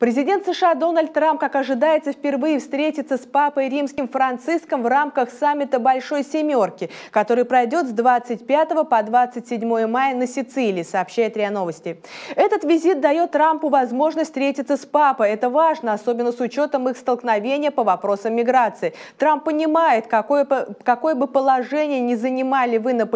Президент США Дональд Трамп, как ожидается, впервые встретится с папой римским Франциском в рамках саммита «Большой семерки», который пройдет с 25 по 27 мая на Сицилии, сообщает РИА Новости. Этот визит дает Трампу возможность встретиться с папой. Это важно, особенно с учетом их столкновения по вопросам миграции. Трамп понимает, какое, какое бы положение ни занимали вы на